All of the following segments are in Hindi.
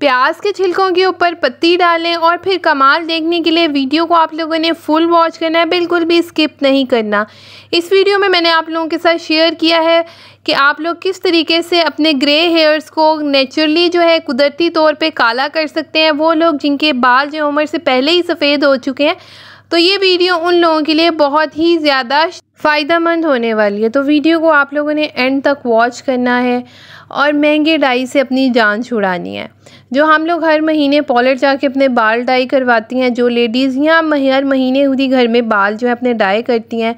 प्याज के छिलकों के ऊपर पत्ती डालें और फिर कमाल देखने के लिए वीडियो को आप लोगों ने फुल वॉच करना है बिल्कुल भी स्किप नहीं करना इस वीडियो में मैंने आप लोगों के साथ शेयर किया है कि आप लोग किस तरीके से अपने ग्रे हेयर्स को नेचुरली जो है कुदरती तौर पे काला कर सकते हैं वो लोग जिनके बाल जो उम्र से पहले ही सफ़ेद हो चुके हैं तो ये वीडियो उन लोगों के लिए बहुत ही ज़्यादा फ़ायदा होने वाली है तो वीडियो को आप लोगों ने एंड तक वॉच करना है और महंगे डाई से अपनी जान छुड़ानी है जो हम लोग हर महीने पॉलर जाके अपने बाल डाई करवाती हैं जो लेडीज़ या हर महीने हुई घर में बाल जो है अपने डाई करती हैं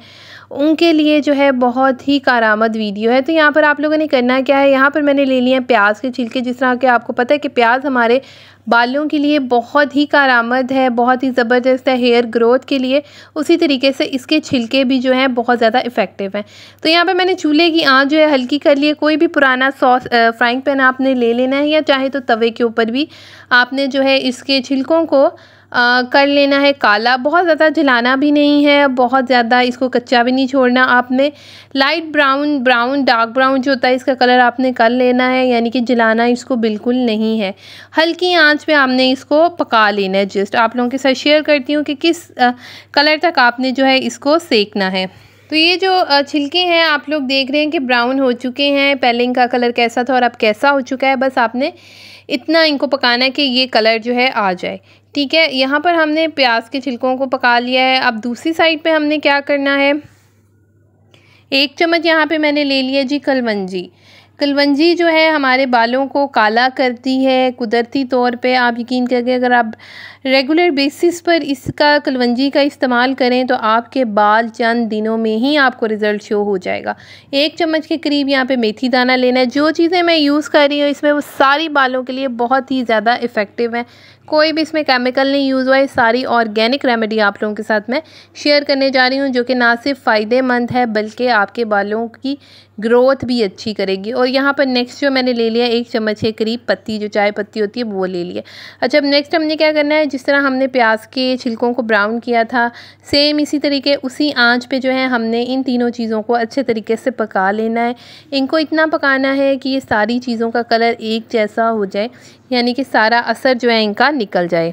उनके लिए जो है बहुत ही कारामद वीडियो है तो यहाँ पर आप लोगों ने करना क्या है यहाँ पर मैंने ले लिया है प्याज के छिलके जिस तरह के आपको पता है कि प्याज हमारे बालों के लिए बहुत ही कारामद है बहुत ही ज़बरदस्त है हेयर ग्रोथ के लिए उसी तरीके से इसके छिलके भी जो हैं बहुत ज़्यादा इफ़ेक्टिव हैं तो यहाँ पर मैंने चूल्हे की आँच जो है हल्की कर लिए कोई भी पुराना सॉस फ्राइंग पैन आपने ले लेना है या चाहे तो तवे के ऊपर भी आपने जो है इसके छिलकों को आ, कर लेना है काला बहुत ज़्यादा जलाना भी नहीं है बहुत ज़्यादा इसको कच्चा भी नहीं छोड़ना आपने light brown brown dark brown जो होता है इसका कलर आपने कर लेना है यानी कि जलाना इसको बिल्कुल नहीं है हल्की आंच पे आपने इसको पका लेना है जस्ट आप लोगों के साथ शेयर करती हूँ कि किस आ, कलर तक आपने जो है इसको सेकना है तो ये जो छिलके हैं आप लोग देख रहे हैं कि ब्राउन हो चुके हैं पहले इनका कलर कैसा था और अब कैसा हो चुका है बस आपने इतना इनको पकाना है कि ये कलर जो है आ जाए ठीक है यहाँ पर हमने प्याज के छिलकों को पका लिया है अब दूसरी साइड पे हमने क्या करना है एक चम्मच यहाँ पे मैंने ले लिया जी कलमंजी कलवंजी जो है हमारे बालों को काला करती है कुदरती तौर पे आप यकीन करके अगर आप रेगुलर बेसिस पर इसका कलवंजी का इस्तेमाल करें तो आपके बाल चंद दिनों में ही आपको रिज़ल्ट शो हो जाएगा एक चम्मच के करीब यहाँ पे मेथी दाना लेना है जो चीज़ें मैं यूज़ कर रही हूँ इसमें वो सारी बालों के लिए बहुत ही ज़्यादा इफ़ेक्टिव है कोई भी इसमें केमिकल नहीं यूज़ हुआ है सारी ऑर्गेनिक रेमेडी आप लोगों के साथ मैं शेयर करने जा रही हूँ जो कि ना सिर्फ फ़ायदेमंद है बल्कि आपके बालों की ग्रोथ भी अच्छी करेगी और यहाँ पर नेक्स्ट जो मैंने ले लिया एक चम्मच के करीब पत्ती जो चाय पत्ती होती है वो ले लिया अच्छा अब नेक्स्ट हमने क्या करना है जिस तरह हमने प्याज के छिलकों को ब्राउन किया था सेम इसी तरीके उसी आंच पे जो है हमने इन तीनों चीज़ों को अच्छे तरीके से पका लेना है इनको इतना पकाना है कि ये सारी चीज़ों का कलर एक जैसा हो जाए यानी कि सारा असर जो है इनका निकल जाए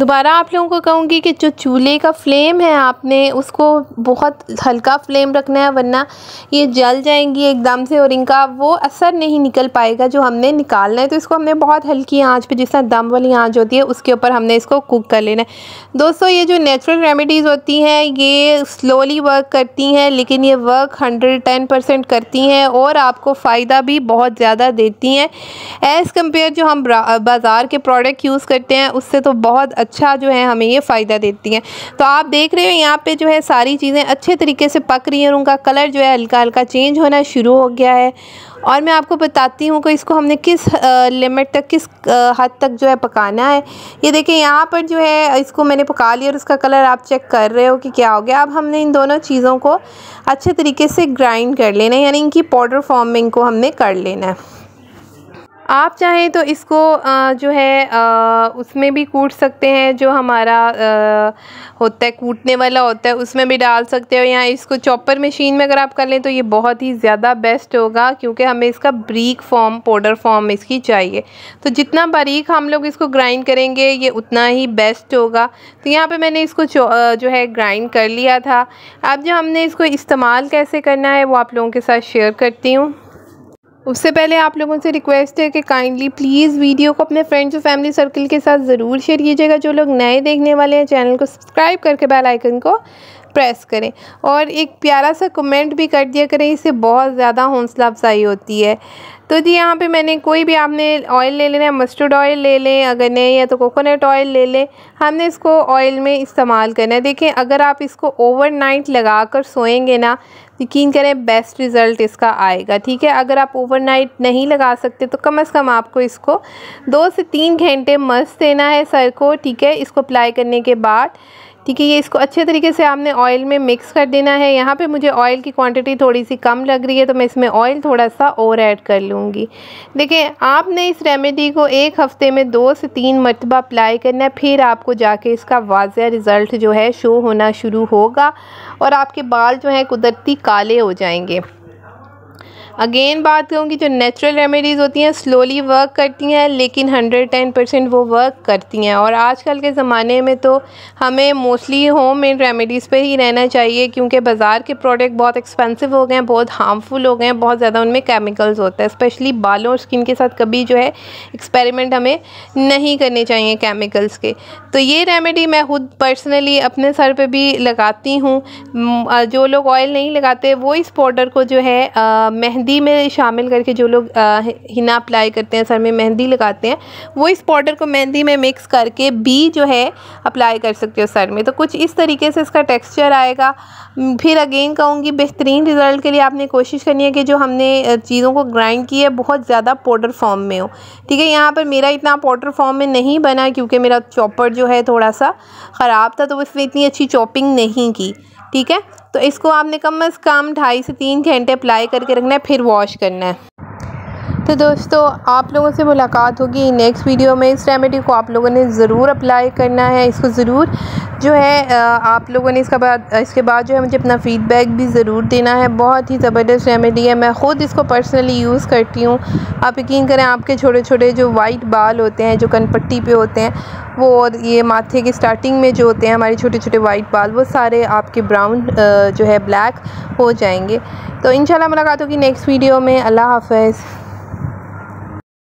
दोबारा आप लोगों को कहूँगी कि जो चूल्हे का फ्लेम है आपने उसको बहुत हल्का फ्लेम रखना है वरना ये जल जाएंगी एकदम से और इनका वो असर नहीं निकल पाएगा जो हमने निकालना है तो इसको हमने बहुत हल्की आंच पे जिस तरह दम वाली आंच होती है उसके ऊपर हमने इसको कुक कर लेना है दोस्तों ये जो नेचुरल रेमेडीज़ होती हैं ये स्लोली वर्क करती हैं लेकिन ये वर्क हंड्रेड टेन परसेंट करती हैं और आपको फ़ायदा भी बहुत ज़्यादा देती हैं एज़ कम्पेयर जो हम बाज़ार के प्रोडक्ट यूज़ करते हैं उससे तो बहुत अच्छा जो है हमें ये फ़ायदा देती हैं तो आप देख रहे हो यहाँ पे जो है सारी चीज़ें अच्छे तरीके से पक रही हैं और उनका कलर जो है हल्का हल्का चेंज होना शुरू हो गया है और मैं आपको बताती हूँ कि इसको हमने किस लिमिट तक किस हद तक जो है पकाना है ये देखिए यहाँ पर जो है इसको मैंने पका लिया और उसका कलर आप चेक कर रहे हो कि क्या हो गया अब हमने इन दोनों चीज़ों को अच्छे तरीके से ग्राइंड कर लेना है यानी इनकी पाउडर फॉर्म में इनको हमने कर लेना है आप चाहें तो इसको जो है उसमें भी कूट सकते हैं जो हमारा होता है कूटने वाला होता है उसमें भी डाल सकते हो या इसको चॉपर मशीन में अगर आप कर लें तो ये बहुत ही ज़्यादा बेस्ट होगा क्योंकि हमें इसका ब्रीक फॉर्म पाउडर फॉर्म इसकी चाहिए तो जितना बारीक हम लोग इसको ग्राइंड करेंगे ये उतना ही बेस्ट होगा तो यहाँ पर मैंने इसको जो है ग्राइंड कर लिया था अब जो हमने इसको इस्तेमाल कैसे करना है वो आप लोगों के साथ शेयर करती हूँ उससे पहले आप लोगों से रिक्वेस्ट है कि काइंडली प्लीज़ वीडियो को अपने फ्रेंड्स और फैमिली सर्कल के साथ ज़रूर शेयर कीजिएगा जो लोग नए देखने वाले हैं चैनल को सब्सक्राइब करके बेल आइकन को प्रेस करें और एक प्यारा सा कमेंट भी कर दिया करें इससे बहुत ज़्यादा हौसला अफजाई होती है तो जी यहाँ पे मैंने कोई भी आपने ऑयल ले लेना है मस्टर्ड ऑयल ले लें अगर नहीं है तो कोकोनट ऑयल ले लें हमने इसको ऑयल में इस्तेमाल करना है देखें अगर आप इसको ओवरनाइट लगा कर सोएंगे ना यकीन करें बेस्ट रिज़ल्ट इसका आएगा ठीक है अगर आप ओवरनाइट नहीं लगा सकते तो कम से कम आपको इसको दो से तीन घंटे मस्त देना है सर को ठीक है इसको अप्लाई करने के बाद ठीक है ये इसको अच्छे तरीके से आपने ऑयल में मिक्स कर देना है यहाँ पे मुझे ऑयल की क्वांटिटी थोड़ी सी कम लग रही है तो मैं इसमें ऑयल थोड़ा सा और ऐड कर लूँगी देखिए आपने इस रेमेडी को एक हफ़्ते में दो से तीन मरतबा अप्लाई करना है फिर आपको जाके इसका वाज रिज़ल्ट जो है शो होना शुरू होगा और आपके बाल जो हैं कुदरती काले हो जाएंगे अगेन बात करूँ कि जो नेचुरल रेमेडीज़ होती हैं स्लोली वर्क करती हैं लेकिन हंड्रेड टेन परसेंट वो वर्क करती हैं और आजकल के ज़माने में तो हमें मोस्टली होम मेड रेमेडीज़ पे ही रहना चाहिए क्योंकि बाज़ार के प्रोडक्ट बहुत एक्सपेंसिव हो गए हैं बहुत हार्मफुल हो गए हैं बहुत ज़्यादा उनमें केमिकल्स होता है स्पेशली बालों और स्किन के साथ कभी जो है एक्सपेरिमेंट हमें नहीं करने चाहिए केमिकल्स के तो ये रेमेडी मैं खुद पर्सनली अपने सर पर भी लगाती हूँ जो लोग ऑयल नहीं लगाते वो इस पाउडर को जो है मेहंदी मेहंदी में शामिल करके जो लोग हिना अप्लाई करते हैं सर में मेहंदी लगाते हैं वो इस पाउडर को मेहंदी में मिक्स करके भी जो है अप्लाई कर सकते हो सर में तो कुछ इस तरीके से इसका टेक्स्चर आएगा फिर अगेन कहूँगी बेहतरीन रिज़ल्ट के लिए आपने कोशिश करनी है कि जो हमने चीज़ों को ग्राइंड की है बहुत ज़्यादा पाउडर फॉर्म में हो ठीक है यहाँ पर मेरा इतना पाउडर फॉर्म में नहीं बना क्योंकि मेरा चॉपर जो है थोड़ा सा ख़राब था तो उसमें इतनी अच्छी चॉपिंग नहीं की ठीक है तो इसको आपने कम अज़ कम ढाई से तीन घंटे अप्लाई करके रखना है फिर वॉश करना है तो दोस्तों आप लोगों से मुलाकात होगी नेक्स्ट वीडियो में इस रेमेडी को आप लोगों ने ज़रूर अप्लाई करना है इसको ज़रूर जो है आप लोगों ने इसका बाद इसके बाद जो है मुझे अपना फ़ीडबैक भी ज़रूर देना है बहुत ही ज़बरदस्त रेमेडी है मैं ख़ुद इसको पर्सनली यूज़ करती हूँ आप यकीन करें आपके छोटे छोटे जो वाइट बाल होते हैं जो कनपट्टी पे होते हैं वो और ये माथे के स्टार्टिंग में जो होते हैं हमारे छोटे छोटे वाइट बाल वो सारे आपके ब्राउन जो है ब्लैक हो जाएंगे तो इन मुलाकात होगी नेक्स्ट वीडियो में अल्लाह हाफ